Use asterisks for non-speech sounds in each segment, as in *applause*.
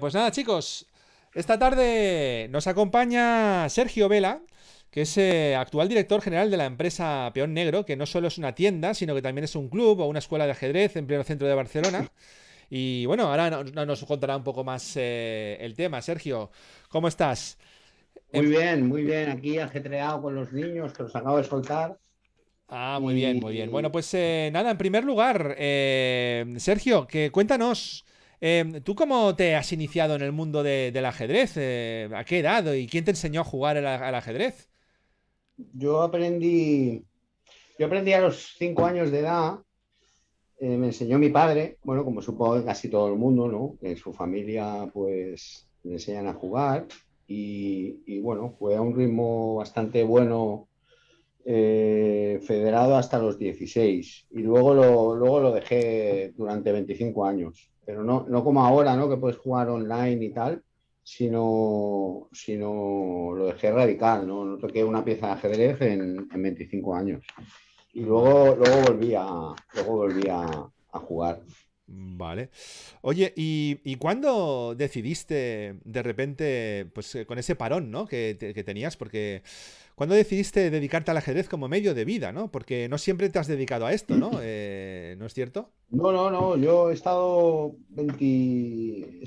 Pues nada, chicos, esta tarde nos acompaña Sergio Vela, que es eh, actual director general de la empresa Peón Negro, que no solo es una tienda, sino que también es un club o una escuela de ajedrez en pleno centro de Barcelona. Y bueno, ahora nos contará un poco más eh, el tema. Sergio, ¿cómo estás? Muy bien, muy bien. Aquí ajetreado con los niños que los acabo de soltar. Ah, muy bien, muy bien. Bueno, pues eh, nada, en primer lugar, Sergio, que cuéntanos Em, ¿Tú cómo te has iniciado en el mundo del ajedrez? Eh, ¿A qué edad y quién te enseñó a jugar al ajedrez? Yo aprendí, yo aprendí a los cinco años de edad. Eh, me enseñó mi padre, bueno, como supongo casi todo el mundo, ¿no? En su familia, pues, me enseñan a jugar. Y, y bueno, fue a un ritmo bastante bueno eh, federado hasta los 16 y luego lo, luego lo dejé durante 25 años, pero no, no como ahora, ¿no? Que puedes jugar online y tal, sino, lo dejé radical, ¿no? No toqué una pieza de ajedrez en, 25 años. Y luego, luego volví, a, luego volví a, jugar. Vale. Oye, ¿y, ¿y, cuándo decidiste de repente, pues con ese parón, ¿no? Que, que tenías, porque ¿Cuándo decidiste dedicarte al ajedrez como medio de vida, Porque no siempre te has dedicado a esto, ¿no? *clears throat* Eh, ¿No es cierto? No, no, no. Yo he estado 20,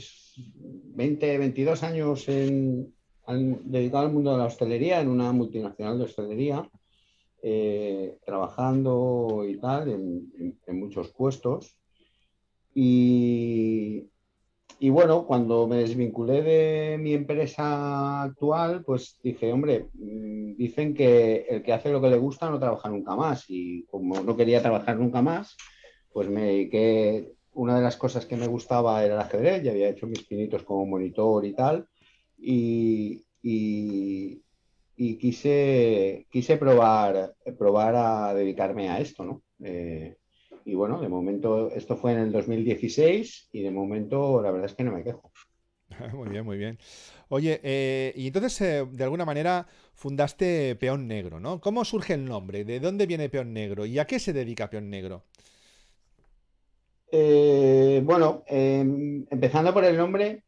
20 22 años en, dedicado al mundo de la hostelería, en una multinacional de hostelería, eh, trabajando y tal, en, en muchos puestos. Y y bueno, cuando me desvinculé de mi empresa actual, pues dije, hombre, mm, dicen que el que hace lo que le gusta no trabaja nunca más. Y como no quería trabajar nunca más, pues me dediqué, una de las cosas que me gustaba era el ajedrez, ya había hecho mis pinitos como monitor y tal. Y, y, quise, quise probar, probar a dedicarme a esto, ¿no? Eh, y bueno, de momento, esto fue en el 2016 y de momento la verdad es que no me quejo. *laughs* Muy bien, muy bien. Oye, eh, y entonces eh, de alguna manera fundaste Peón Negro, ¿no? ¿Cómo surge el nombre? ¿De dónde viene Peón Negro? ¿Y a qué se dedica Peón Negro? Eh, bueno, em, empezando por el nombre,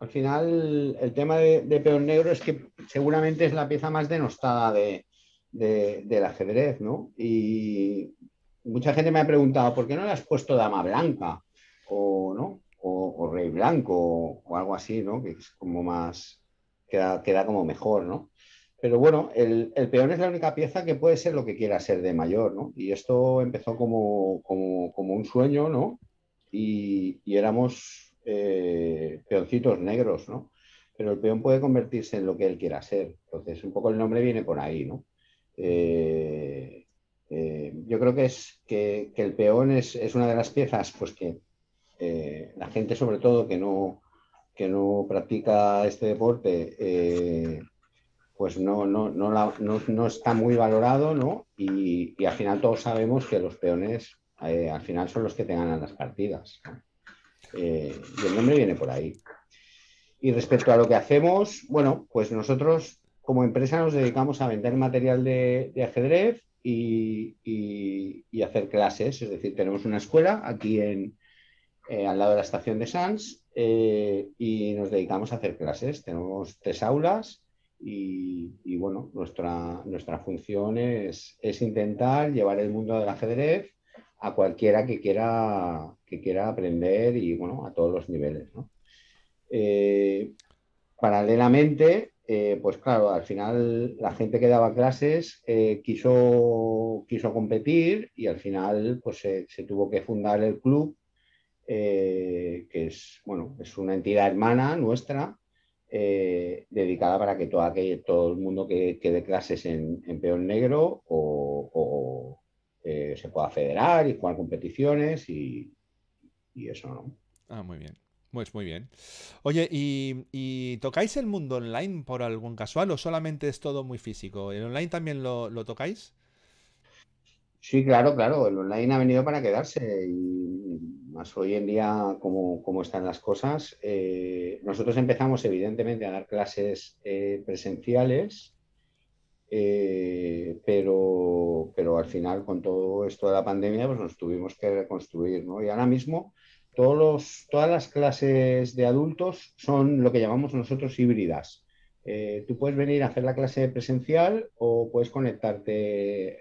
al final el tema de, Peón Negro es que seguramente es la pieza más denostada del ajedrez, ¿no? Y mucha gente me ha preguntado, ¿por qué no le has puesto dama blanca? O, ¿no? o, rey blanco, o, algo así, ¿no? Que es como más, queda, como mejor, ¿no? Pero bueno, el, peón es la única pieza que puede ser lo que quiera ser de mayor, ¿no? Y esto empezó como, como, un sueño, ¿no? Y, éramos eh, peoncitos negros, ¿no? Pero el peón puede convertirse en lo que él quiera ser. Entonces, un poco el nombre viene por ahí, ¿no? Eh, eh, yo creo que, es, que, el peón es, una de las piezas pues, que eh, la gente, sobre todo, que no, que no practica este deporte, eh, pues no, no, está muy valorado, Y, al final todos sabemos que los peones al final son los que te ganan las partidas. y el nombre viene por ahí. Y respecto a lo que hacemos, bueno, pues nosotros como empresa nos dedicamos a vender material de ajedrez y, hacer clases. Es decir, tenemos una escuela aquí en, eh, al lado de la estación de Sans eh, y nos dedicamos a hacer clases. Tenemos tres aulas y, bueno, nuestra, nuestra función es, intentar llevar el mundo del ajedrez a cualquiera que quiera, que quiera aprender y bueno, a todos los niveles. ¿no? Eh, paralelamente, eh, pues claro, al final la gente que daba clases eh, quiso, quiso competir y al final pues se, tuvo que fundar el club, eh, que es, bueno, es una entidad hermana nuestra, dedicada para que todo, todo el mundo que, que clases en, en, peón negro o, se pueda federar y jugar competiciones y, y eso, ¿no? Ah, muy bien. Pues muy bien. Oye, ¿y, tocáis el mundo online por algún casual o solamente es todo muy físico? ¿El online también lo, tocáis? Sí, claro, claro. El online ha venido para quedarse y más hoy en día como, están las cosas. Eh, nosotros empezamos evidentemente a dar clases eh, presenciales, eh, pero, pero al final con todo esto de la pandemia pues nos tuvimos que reconstruir, ¿no? Y ahora mismo todos todas las clases de adultos son lo que llamamos nosotros híbridas. Eh, tú puedes venir a hacer la clase presencial o puedes conectarte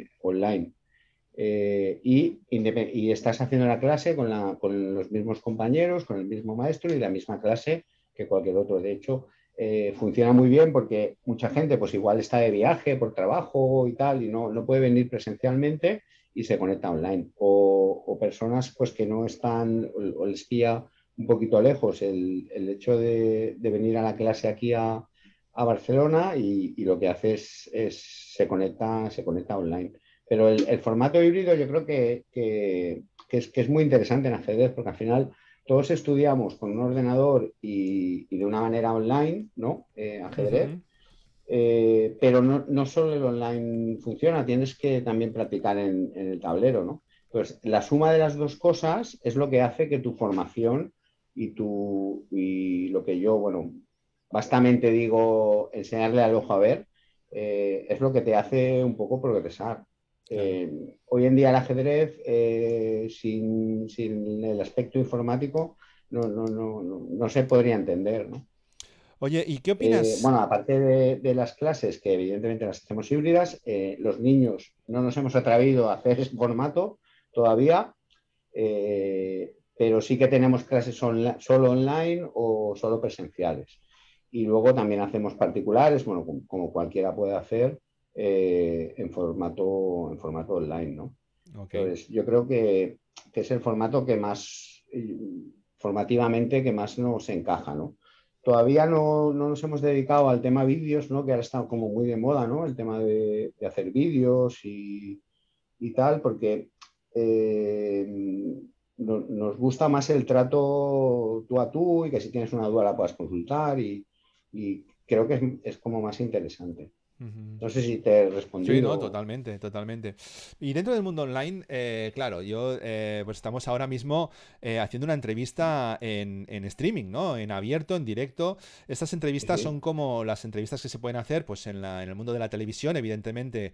eh, online. Eh, y, estás haciendo la clase con, los mismos compañeros, con el mismo maestro y la misma clase que cualquier otro. De hecho, funciona muy bien porque mucha gente pues igual está de viaje por trabajo y tal y no, no puede venir presencialmente y se conecta online. O personas pues que no están o, el les un poquito lejos el, hecho de, venir a la clase aquí a, Barcelona y, lo que hace es, se, conecta, se conecta online. Pero el, formato híbrido yo creo que, es, muy interesante en ajedrez porque al final todos estudiamos con un ordenador y, de una manera online, ¿no? ajedrez. Eh, eh, pero no, no, solo el online funciona, tienes que también practicar en el tablero, ¿no? la suma de las dos cosas es lo que hace que tu formación y tu y lo que yo, bueno, bastamente digo enseñarle al ojo a ver, eh, es lo que te hace un poco progresar. Eh, hoy en día el ajedrez, eh, sin, el aspecto informático, no, se podría entender. Oye, ¿y qué opinas? bueno, aparte de, las clases, que evidentemente las hacemos híbridas, los niños no nos hemos atrevido a hacer formato, todavía, eh, pero sí que tenemos clases solo online o solo presenciales. Y luego también hacemos particulares, bueno, como cualquiera puede hacer, eh, en, formato, en formato online, ¿no? yo creo que, es el formato que más, eh, formativamente, que más nos encaja, ¿no? Todavía no, no nos hemos dedicado al tema vídeos, ¿no? Que ahora está como muy de moda, ¿no? El tema de, hacer vídeos y, y tal, porque eh, nos gusta más el trato tú a tú y que si tienes una duda la puedas consultar y, creo que es como más interesante. No sé si te respondido Sí, no, totalmente, totalmente. Y dentro del mundo online, eh, claro, yo eh, pues estamos ahora mismo eh, haciendo una entrevista en, en, streaming, ¿no? En abierto, en directo. Estas entrevistas son como las entrevistas que se pueden hacer, pues en, la, en el mundo de la televisión, evidentemente,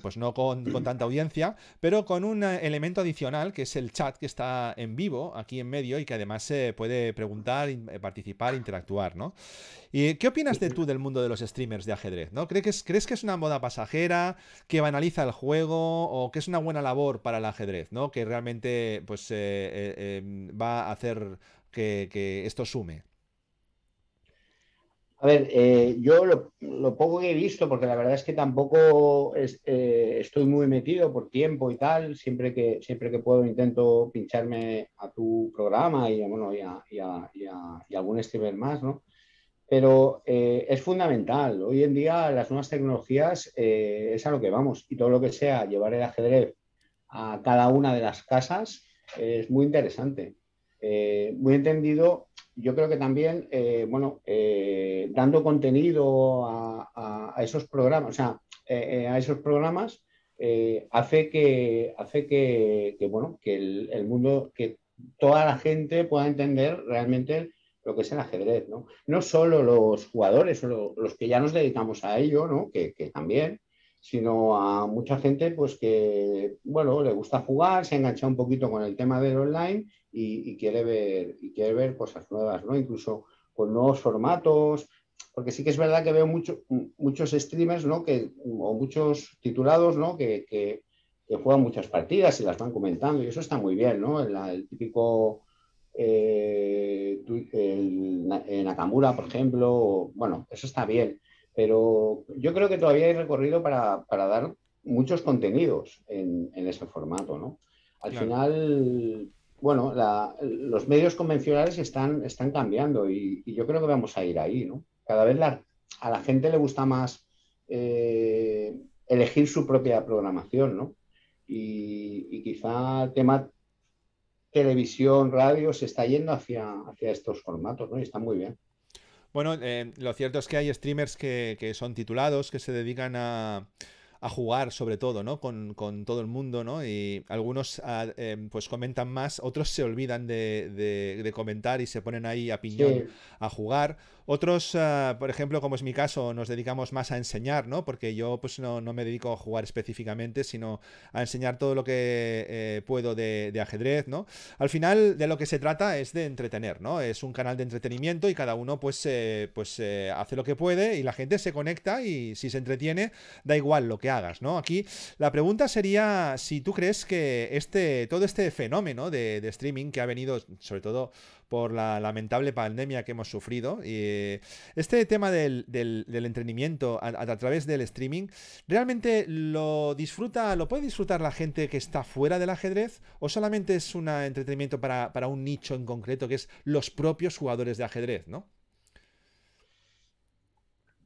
pues no con, con, tanta audiencia, pero con un elemento adicional que es el chat que está en vivo aquí en medio y que además se puede preguntar, participar, interactuar, ¿no? ¿Y qué opinas de tú del mundo de los streamers de ajedrez? ¿No? ¿Crees que es ¿Crees que es una moda pasajera, que banaliza el juego o que es una buena labor para el ajedrez, ¿no? Que realmente pues, eh, eh, em, va a hacer que, esto sume. A ver, eh, yo lo, poco que he visto, porque la verdad es que tampoco estoy muy metido por tiempo y tal, siempre que, siempre que puedo intento pincharme a tu programa y, a, algún streamer más, ¿no? Pero eh, es fundamental. Hoy en día las nuevas tecnologías eh, es a lo que vamos y todo lo que sea llevar el ajedrez a cada una de las casas es muy interesante. Eh, muy entendido, yo creo que también, bueno, dando contenido a, esos programas, o sea, a esos programas hace que, hace que, bueno, que el, el mundo, que toda la gente pueda entender realmente lo que es el ajedrez, ¿no? No solo los jugadores los que ya nos dedicamos a ello, ¿no? Que, también, sino a mucha gente, pues que, bueno, le gusta jugar, se ha enganchado un poquito con el tema del online y, quiere, ver, y quiere ver cosas nuevas, ¿no? Incluso con nuevos formatos, porque sí que es verdad que veo muchos streamers, ¿no? Que, o muchos titulados, ¿no? Que, que, juegan muchas partidas y las van comentando y eso está muy bien, ¿no? el típico eh, eh, Nakamura, por ejemplo, bueno, eso está bien, pero yo creo que todavía hay recorrido para, dar muchos contenidos en, en ese formato, Al final, bueno, los medios convencionales están, están cambiando y, yo creo que vamos a ir ahí, ¿no? Cada vez a la gente le gusta más eh, elegir su propia programación, Y, quizá el tema, televisión, radio, se está yendo hacia, hacia estos formatos, ¿no? Y está muy bien. Bueno, eh, lo cierto es que hay streamers que son titulados, que se dedican a, a jugar sobre todo, ¿no? Con, todo el mundo, ¿no? Y algunos ah, em, pues comentan más, otros se olvidan de, comentar y se ponen ahí a piñón a jugar. Otros, ah, por ejemplo, como es mi caso, nos dedicamos más a enseñar, ¿no? Porque yo pues no, no me dedico a jugar específicamente, sino a enseñar todo lo que eh, puedo de, ajedrez, ¿no? Al final de lo que se trata es de entretener, ¿no? Es un canal de entretenimiento y cada uno pues, eh, pues eh, hace lo que puede y la gente se conecta y si se entretiene, da igual lo que hagas, ¿no? Aquí la pregunta sería si tú crees que este, todo este fenómeno de, streaming que ha venido, sobre todo por la lamentable pandemia que hemos sufrido. Eh, este tema del, del, entrenamiento a, través del streaming, ¿realmente lo disfruta, lo puede disfrutar la gente que está fuera del ajedrez? ¿O solamente es un entretenimiento para, un nicho en concreto, que es los propios jugadores de ajedrez, no?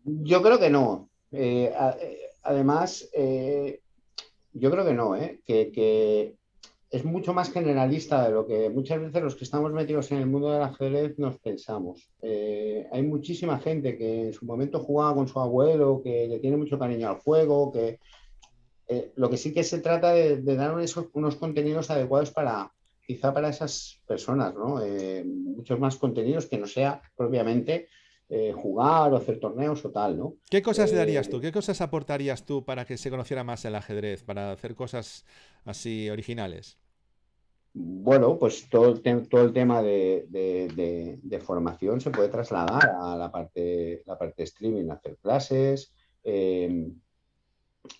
Yo creo que no. Eh, eh, además, eh, yo creo que no, ¿eh? que, es mucho más generalista de lo que muchas veces los que estamos metidos en el mundo la ajedrez nos pensamos. Eh, hay muchísima gente que en su momento jugaba con su abuelo, que le tiene mucho cariño al juego, que lo que sí que se trata de, dar unos contenidos adecuados para, quizá para esas personas, ¿no? muchos más contenidos que no sea propiamente eh, jugar o hacer torneos o tal, ¿no? ¿Qué cosas le eh, darías tú? ¿Qué cosas aportarías tú para que se conociera más el ajedrez, para hacer cosas así originales? Bueno, pues todo el, tema de, formación se puede trasladar a la parte, de streaming, hacer clases, em,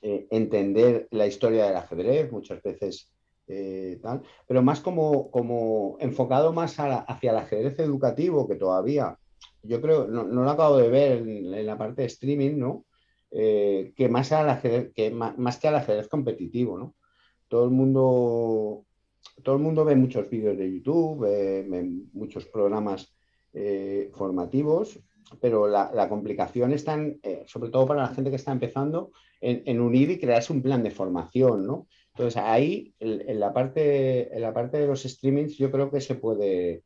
eh, entender la historia del ajedrez, muchas veces tal, pero más como, enfocado más hacia el ajedrez educativo, que todavía yo creo, no, lo acabo de ver en, la parte de streaming, ¿no? Eh, que, más al que más, que al ajedrez competitivo, ¿no? Todo el mundo, todo el mundo ve muchos vídeos de YouTube, ve muchos programas eh, formativos, pero la, complicación está, eh, sobre todo para la gente que está empezando, en, unir y crearse un plan de formación, ¿no? Entonces ahí, la parte, en la parte de los streamings, yo creo que se puede,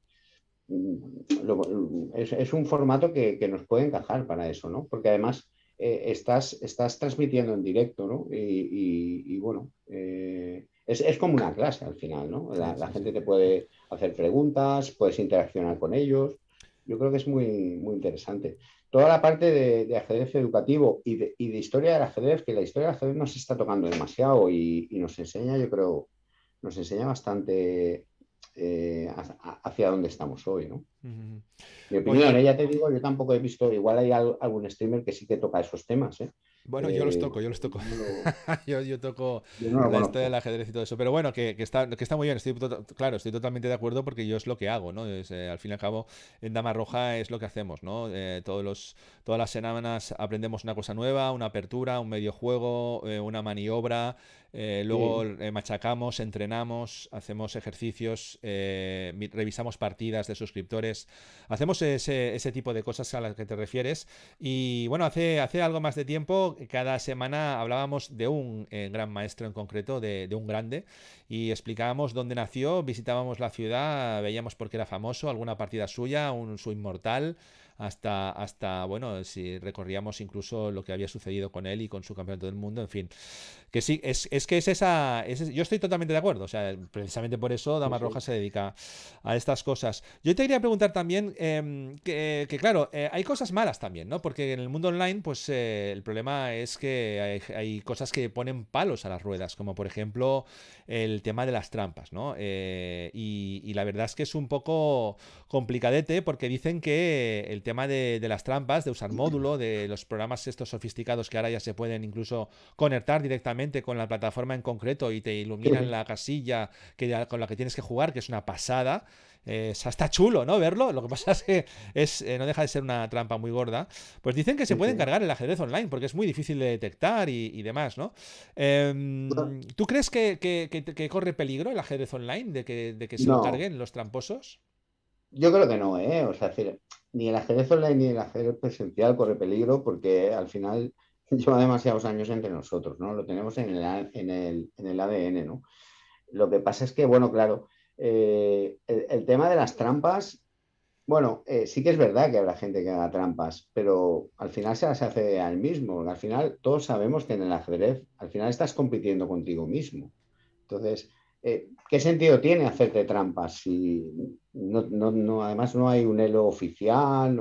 es, un formato que, nos puede encajar para eso, ¿no? Porque además eh, estás, estás transmitiendo en directo, ¿no? Y, bueno, eh, es, como una clase al final, ¿no? La, gente te puede hacer preguntas, puedes interaccionar con ellos. Yo creo que es muy, muy interesante. Toda la parte de, ajedrez educativo y de, y de, historia del ajedrez, que la historia del ajedrez nos está tocando demasiado y, y nos enseña, yo creo, nos enseña bastante eh, hacia dónde estamos hoy, ¿no? Mi opinión, ¿eh? ya te digo, yo tampoco he visto, igual hay algún streamer que sí que toca esos temas, ¿eh? Bueno, yo los eh, toco, yo los toco. yo, *laughs* yo, toco del ajedrez y todo eso. Pero bueno, que, está, que está muy bien. Estoy tota, claro, estoy totalmente de acuerdo porque yo es lo que hago, ¿no? Eh, al fin y al cabo, en Dama Roja es lo que hacemos, ¿no? Eh, todos los, todas las semanas aprendemos una cosa nueva, una apertura, un medio juego, una maniobra. luego machacamos, entrenamos, hacemos ejercicios, revisamos partidas de suscriptores. Hacemos ese, ese tipo de cosas a las que te refieres. Y bueno, hace, hace algo más de tiempo cada semana hablábamos de un eh, gran maestro en concreto, de, un grande, y explicábamos dónde nació, visitábamos la ciudad, veíamos por qué era famoso, alguna partida suya, un, su inmortal, hasta, hasta, bueno, si recorríamos incluso lo que había sucedido con él y con su campeonato del mundo, en fin. Que sí, es, que es esa, yo estoy totalmente de acuerdo, o sea, precisamente por eso Dama Roja se dedica a estas cosas. Yo te quería preguntar también, em, que, claro, eh, hay cosas malas también, ¿no? Porque en el mundo online, pues eh, el problema es que hay, cosas que ponen palos a las ruedas, como por ejemplo el tema de las trampas, ¿no? Eh, y, y, la verdad es que es un poco complicadete porque dicen que el tema de, las trampas, de usar mm. módulo, de los programas estos sofisticados que ahora ya se pueden incluso conectar directamente con la plataforma en concreto y te iluminan la casilla con la que tienes que jugar, que es una pasada. Eh, está chulo, ¿no? Verlo. Lo que pasa es que eh, no deja de ser una trampa muy gorda. Pues dicen que se puede encargar el ajedrez online porque es muy difícil de detectar y, demás, ¿no? Em, ¿Tú crees que, corre peligro el ajedrez online de que, se lo carguen los tramposos? Yo creo que no, ¿eh? O sea, decir, ni el ajedrez online ni el ajedrez presencial corre peligro porque al final *laughs* lleva demasiados años entre nosotros, ¿no? Lo tenemos en el, ADN, ¿no? Lo que pasa es que, bueno, claro, eh, el, tema de las trampas, bueno, eh, sí que es verdad que habrá gente que haga trampas, pero al final se las hace al mismo. al final todos sabemos que en el ajedrez, al final estás compitiendo contigo mismo. Entonces, eh, ¿qué sentido tiene hacerte trampas? Si no, además no hay un elo oficial,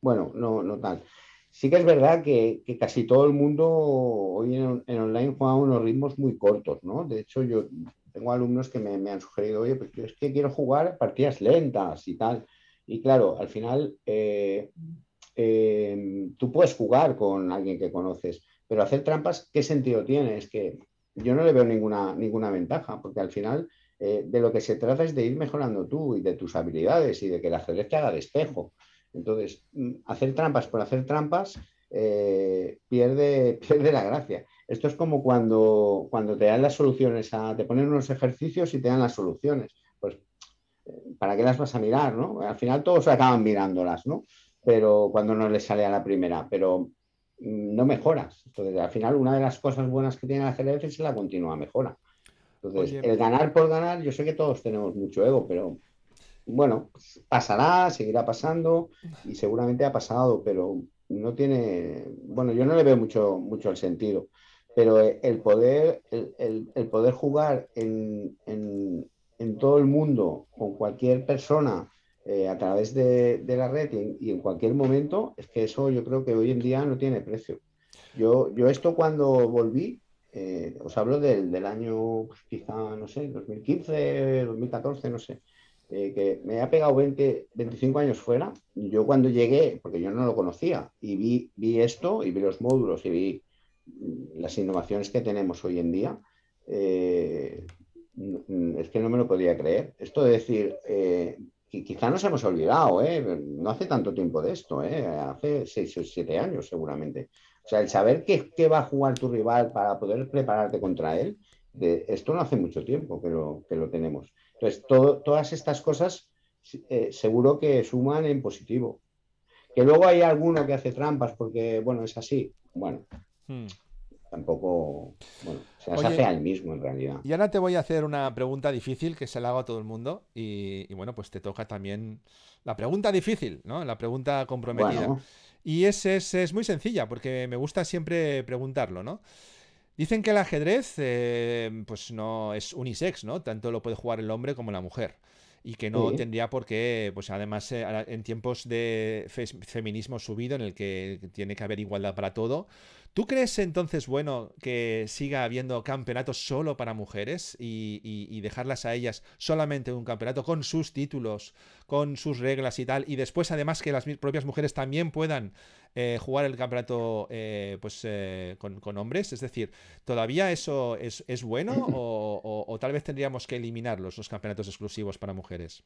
bueno, no, no tal. Sí que es verdad que, casi todo el mundo hoy en, online juega unos ritmos muy cortos, ¿no? De hecho, yo tengo alumnos que me, han sugerido, oye, pues es que quiero jugar partidas lentas y tal. Y claro, al final eh, eh, tú puedes jugar con alguien que conoces, pero hacer trampas, ¿qué sentido tiene? Es que yo no le veo ninguna, ninguna ventaja, porque al final eh, de lo que se trata es de ir mejorando tú y de tus habilidades y de que la ajedrez te haga despejo. Entonces, mm, hacer trampas por hacer trampas eh, *laughs* pierde, la gracia. Esto es como cuando, cuando te dan las soluciones, a, te ponen unos ejercicios y te dan las soluciones. Pues, eh, ¿para qué las vas a mirar? ¿no? Al final todos acaban mirándolas, ¿no? Pero cuando no les sale a la primera. Pero no mejoras. Entonces, al final, una de las cosas buenas que tiene la CLF es la continua mejora. Entonces, el ganar por ganar, yo sé que todos tenemos mucho ego, pero bueno, pasará, seguirá pasando y seguramente ha pasado, pero no tiene, bueno, yo no le veo mucho, mucho el sentido, pero el poder, el, poder jugar en, en, en, todo el mundo con cualquier persona eh, a través de, la red y en, cualquier momento, es que eso yo creo que hoy en día no tiene precio. Yo, yo esto cuando volví, eh, os hablo del, año pues, quizá, no sé, 2015, 2014, no sé. Eh, que me ha pegado 20, 25 años fuera. Yo cuando llegué, porque yo no lo conocía, y vi, vi esto, y vi los módulos, y vi mm, las innovaciones que tenemos hoy en día, es que no me lo podía creer. Esto de decir, quizá nos hemos olvidado, ¿eh? no hace tanto tiempo de esto, ¿eh? hace 6 o 7 años seguramente. O sea, el saber qué, qué, va a jugar tu rival para poder prepararte contra él, eh, esto no hace mucho tiempo que lo, que lo tenemos. Entonces, todas estas cosas seguro que suman en positivo. Que luego hay alguno que hace trampas porque, bueno, es así. Bueno, hmm tampoco, bueno, se hace al mismo en realidad. Y ahora te voy a hacer una pregunta difícil que se la hago a todo el mundo y, bueno, pues te toca también la pregunta difícil, ¿no? La pregunta comprometida. Y es, es, muy sencilla porque me gusta siempre preguntarlo, ¿no? Dicen que el ajedrez, eh, pues no es unisex, ¿no? Tanto lo puede jugar el hombre como la mujer y que no tendría por qué, pues además eh, en tiempos de feminismo subido en el que tiene que haber igualdad para todo, ¿Tú crees entonces, bueno, que siga habiendo campeonatos solo para mujeres y, dejarlas a ellas solamente un campeonato con sus títulos, con sus reglas y tal? Y después, además, que las propias mujeres también puedan eh, jugar el campeonato eh, pues, eh, con, hombres. Es decir, ¿todavía eso es, bueno *clears throat* o, tal vez tendríamos que eliminarlos, los campeonatos exclusivos para mujeres?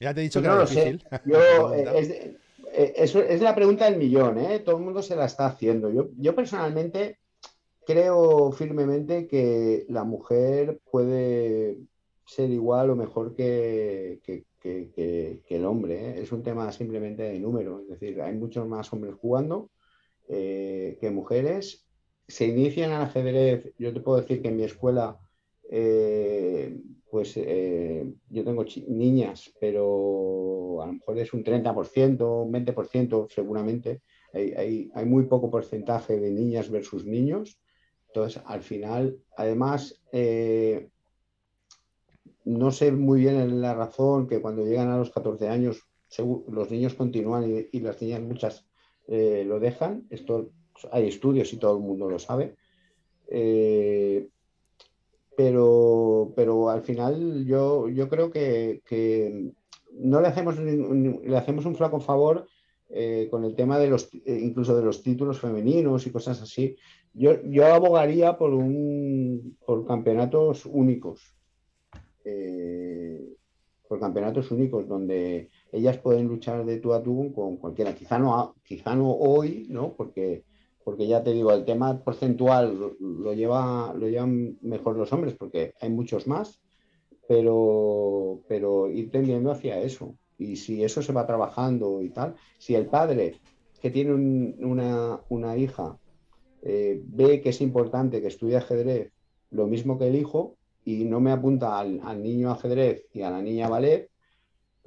Ya te he dicho pues que no lo difícil. Sé. *laughs* Yo, eh, es la pregunta del millón, ¿eh? todo el mundo se la está haciendo. Yo, personalmente creo firmemente que la mujer puede ser igual o mejor que, el hombre. ¿eh? Es un tema simplemente de número. Es decir, hay muchos más hombres jugando que mujeres. Se inician al ajedrez. Yo te puedo decir que en mi escuela pues eh, yo tengo niñas, pero a lo mejor es un 30%, un 20% seguramente. Hay, hay, muy poco porcentaje de niñas versus niños. Entonces, al final, además, eh, no sé muy bien la razón que cuando llegan a los 14 años los niños continúan y, las niñas muchas eh, lo dejan. Esto hay estudios y todo el mundo lo sabe pero, al final yo, yo creo que, no le hacemos, un, le hacemos un flaco favor eh, con el tema de los, eh, incluso de los títulos femeninos y cosas así. Yo, abogaría por, un, campeonatos únicos. Eh, por campeonatos únicos, donde ellas pueden luchar de tú a tú con cualquiera. Quizá no, quizá no hoy, ¿no? Porque porque ya te digo, el tema porcentual lo, lleva, lo llevan mejor los hombres, porque hay muchos más, pero, pero ir tendiendo hacia eso. Y si eso se va trabajando y tal, si el padre que tiene una, hija eh, ve que es importante que estudie ajedrez, lo mismo que el hijo, y no me apunta al, niño ajedrez y a la niña ballet,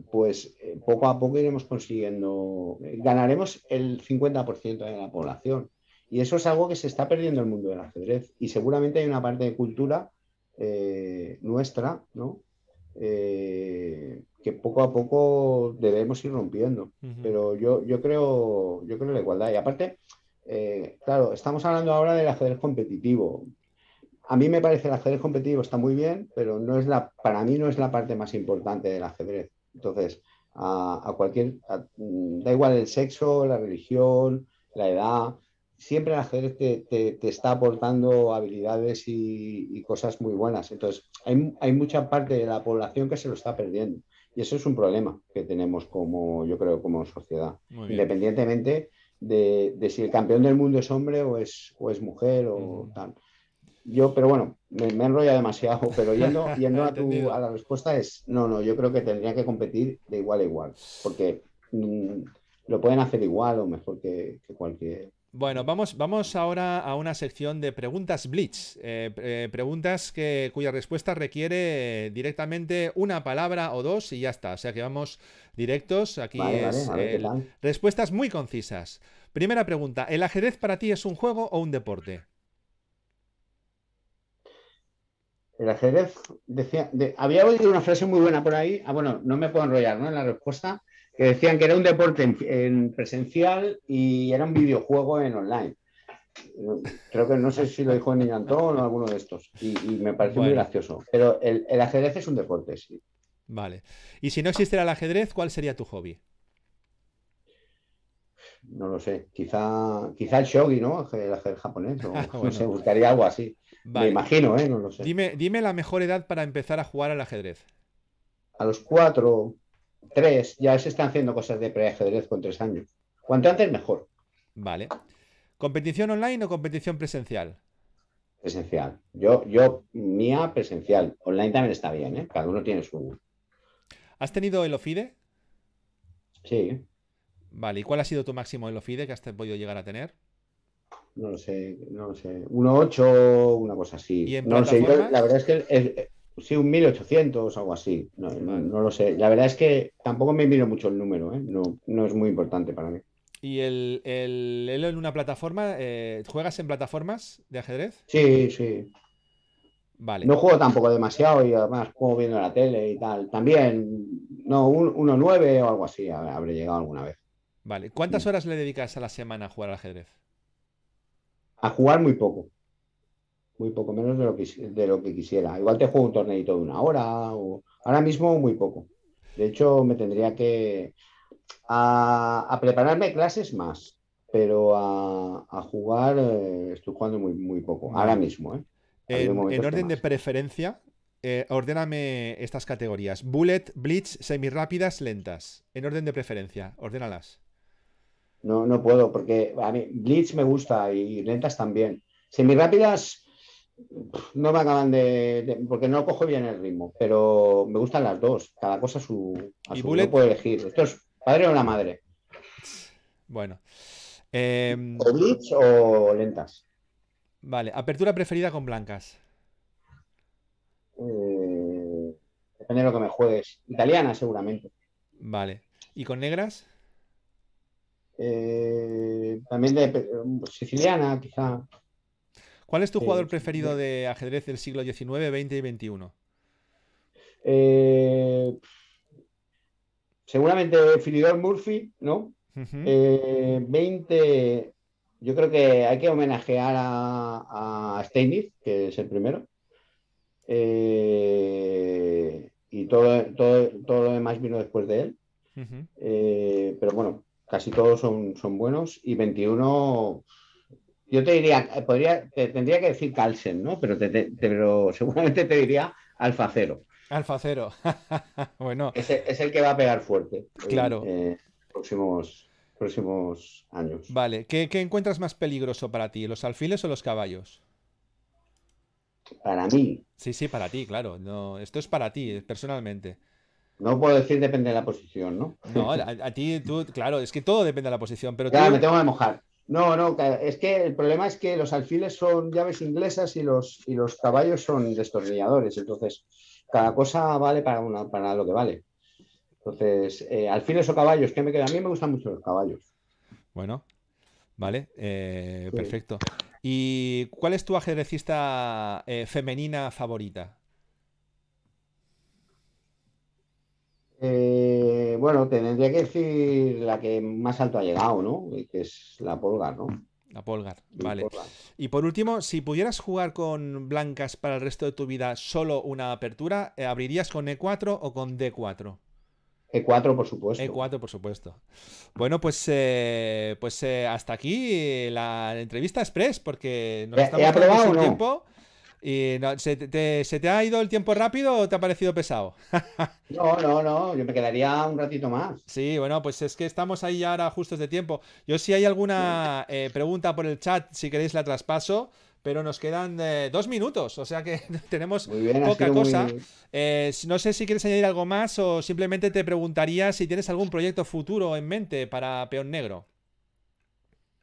pues eh, poco a poco iremos consiguiendo, ganaremos el 50% de la población. Y eso es algo que se está perdiendo el mundo del ajedrez. Y seguramente hay una parte de cultura eh, nuestra, eh, que poco a poco debemos ir rompiendo. Pero yo, yo creo, yo creo la igualdad. Y aparte, eh, claro, estamos hablando ahora del ajedrez competitivo. A mí me parece el ajedrez competitivo está muy bien, pero no es la, para mí no es la parte más importante del ajedrez. Entonces, a, cualquier, da igual el sexo, la religión, la edad, siempre la ajedrez te, está aportando habilidades y, cosas muy buenas. Entonces, hay, mucha parte de la población que se lo está perdiendo. Y eso es un problema que tenemos como, yo creo, como sociedad. Independientemente de, si el campeón del mundo es hombre o es, es mujer o mm. tal. Yo, pero bueno, me, enrolla demasiado, pero yendo, *laughs* a, la respuesta es, no, no, yo creo que tendría que competir de igual a igual, porque mm, lo pueden hacer igual o mejor que cualquier bueno, vamos, vamos ahora a una sección de preguntas blitz. Eh, eh, preguntas que, cuya respuesta requiere directamente una palabra o dos y ya está. O sea que vamos directos. Aquí es respuestas muy concisas. Primera pregunta: ¿el ajedrez para ti es un juego o un deporte? El ajedrez, decía, había oído una frase muy buena por ahí. Ah, bueno, no me puedo enrollar ¿no? en la respuesta, que decían que era un deporte en, presencial y era un videojuego en online. Creo que no sé si lo dijo Niño Antón o alguno de estos. Y, me parece muy gracioso. Pero el, ajedrez es un deporte, sí. Vale. Y si no existiera el ajedrez, ¿cuál sería tu hobby? No lo sé. Quizá, quizá el shogi, ¿no? El ajedrez japonés. O, *laughs* ah, No sé, buscaría algo así. Me imagino, ¿eh? No lo sé. Dime, dime la mejor edad para empezar a jugar al ajedrez. A los cuatro, Tres, ya se están haciendo cosas de preajedrez con tres años. Cuanto antes, mejor. Vale. ¿Competición online o competición presencial? Presencial. Yo, yo, mía, presencial. Online también está bien, ¿eh? Cada uno tiene su. ¿Has tenido el OFIDE? Sí. Vale, ¿y cuál ha sido tu máximo el OFIDE que has podido llegar a tener? No lo sé, no lo sé. 1.8, una cosa así. no lo sé. la verdad es que sí, un 1800 o algo así. No, lo sé. La verdad es que tampoco me miro mucho el número, ¿eh? no, es muy importante para mí. ¿Y el, en una plataforma? Eh, ¿Juegas en plataformas de ajedrez? Sí, sí. Vale. No juego tampoco demasiado y además juego viendo la tele y tal. También, no, un, 1.9 o algo así habré llegado alguna vez. Vale. ¿Cuántas horas le dedicas a la semana a jugar al ajedrez? A jugar muy poco muy poco menos de lo que, de lo que quisiera. Igual te juego un torneito de una hora, o ahora mismo muy poco. De hecho, me tendría que a, prepararme clases más, pero a, jugar eh, estoy jugando muy, muy poco, ahora mismo. ¿eh? En, orden de preferencia, eh, ordéname estas categorías. Bullet, blitz, semirápidas, lentas. En orden de preferencia, ordénalas. No, no puedo, porque a mí Blitz me gusta y lentas también. Semirápidas no me acaban de, porque no cojo bien el ritmo, pero me gustan las dos. Cada cosa su, a su No puede elegir. Esto es padre o la madre. Bueno. o em, blitz o lentas. Vale, apertura preferida con blancas. Eh, depende de lo que me juegues. Italiana, seguramente. Vale. ¿Y con negras? Eh, también de eh, siciliana, quizá. ¿Cuál es tu eh, jugador preferido de ajedrez del siglo XIX, XX y XXI? Eh, seguramente Philidor Murphy, ¿no? 20, eh, yo creo que hay que homenajear a, Steinitz, que es el primero. y todo, todo, todo lo demás vino después de él. pero bueno, casi todos son, buenos. Y 21 yo te diría, eh, podría, tendría que decir Carlsen, ¿no? Pero, te, te, pero *laughs* seguramente te diría Alfacero. Alfacero. *laughs* bueno. Es, el que va a pegar fuerte. Claro. Eh, próximos, próximos años. Vale. ¿Qué, encuentras más peligroso para ti, los alfiles o los caballos? Para mí. Sí, sí, para ti, claro. No, esto es para ti, eh, personalmente. No puedo decir depende de la posición, ¿no? No, a, ti, tú, claro, es que todo depende de la posición, pero claro, me tengo que mojar. No, no, es que el problema es que los alfiles son llaves inglesas y los, y los caballos son destornilladores, entonces cada cosa vale para, una, para lo que vale. Entonces, eh, alfiles o caballos, ¿qué me queda? A mí me gustan mucho los caballos. Bueno, vale, eh, perfecto. ¿Y cuál es tu ajedrecista eh, femenina favorita? Eh, eh, bueno, tendría que decir la que más alto ha llegado, ¿no? Que es la Polgar, ¿no? La Polgar, vale. Y por último, si pudieras jugar con blancas para el resto de tu vida solo una apertura, eh, ¿abrirías con E4 o con D4? E4, por supuesto. E4, por supuesto. Bueno, pues, eh, pues hasta aquí la entrevista express, porque nos estamos he aprobado, tiempo. ¿se, te, ha ido el tiempo rápido o te ha parecido pesado? *laughs* no, no, no, yo me quedaría un ratito más. Sí, bueno, pues es que estamos ahí ahora justos de tiempo. Yo si hay alguna eh, pregunta por el chat, si queréis la traspaso pero nos quedan eh, dos minutos, o sea que *laughs* tenemos poca cosa. Eh, no sé si quieres añadir algo más o simplemente te preguntaría si tienes algún proyecto futuro en mente para Peón Negro.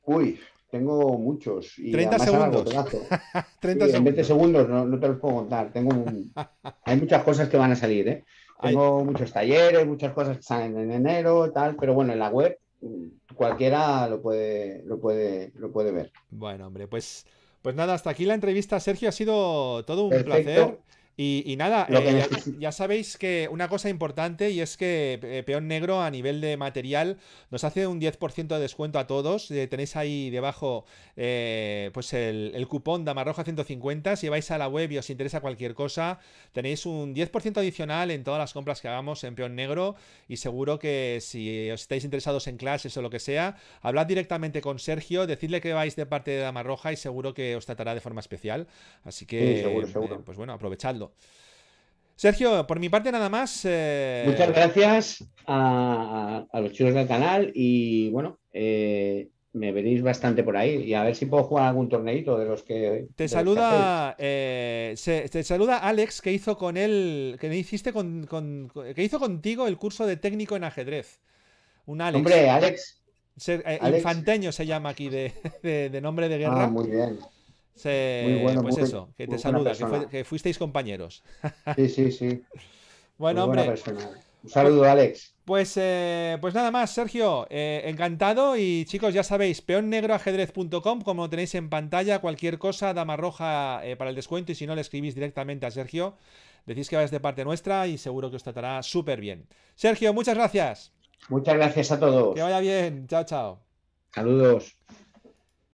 Uy, tengo muchos. Y 30 segundos. 30 *laughs* en 20 segundos no, te los puedo contar. Tengo *laughs* Hay muchas cosas que van a salir. ¿eh? Tengo muchos talleres, muchas cosas que salen en enero, tal, pero bueno, en la web mm, cualquiera lo puede, lo puede, lo puede ver. Bueno, hombre, pues, pues nada, hasta aquí la entrevista, Sergio. Ha sido todo un placer. Y, nada, eh, ya, sabéis que una cosa importante y es que eh, Peón Negro a nivel de material nos hace un 10% de descuento a todos. Eh, tenéis ahí debajo pues el, el cupón Damarroja 150. Si vais a la web y os interesa cualquier cosa, tenéis un 10% adicional en todas las compras que hagamos en Peón Negro. Y seguro que si os estáis interesados en clases o lo que sea, hablad directamente con Sergio, decidle que vais de parte de Damarroja y seguro que os tratará de forma especial. Así que, pues bueno, aprovechadlo. Sergio, por mi parte nada más. Eh, Muchas gracias a, los chicos del canal y bueno, eh, me veréis bastante por ahí y a ver si puedo jugar algún torneito de los que... Te saluda eh, te saluda Alex que hizo con él, que hiciste con, que hizo contigo el curso de técnico en ajedrez. Un Alex. Hombre, Alex. se llama aquí de, nombre de ah, guerra. muy bien. Muy bueno, pues eso, que te saluda, que, fuisteis compañeros. *laughs* Sí, sí, sí. bueno, hombre. Un saludo, Alex. Pues, eh, pues nada más, Sergio. Eh, encantado. Y chicos, ya sabéis, peonnegroajedrez.com, como tenéis en pantalla, cualquier cosa, dama roja eh, para el descuento. Y si no, le escribís directamente a Sergio. Decís que vais de parte nuestra y seguro que os tratará súper bien. Sergio, muchas gracias. Muchas gracias a todos. Que vaya bien. Chao, chao. Saludos.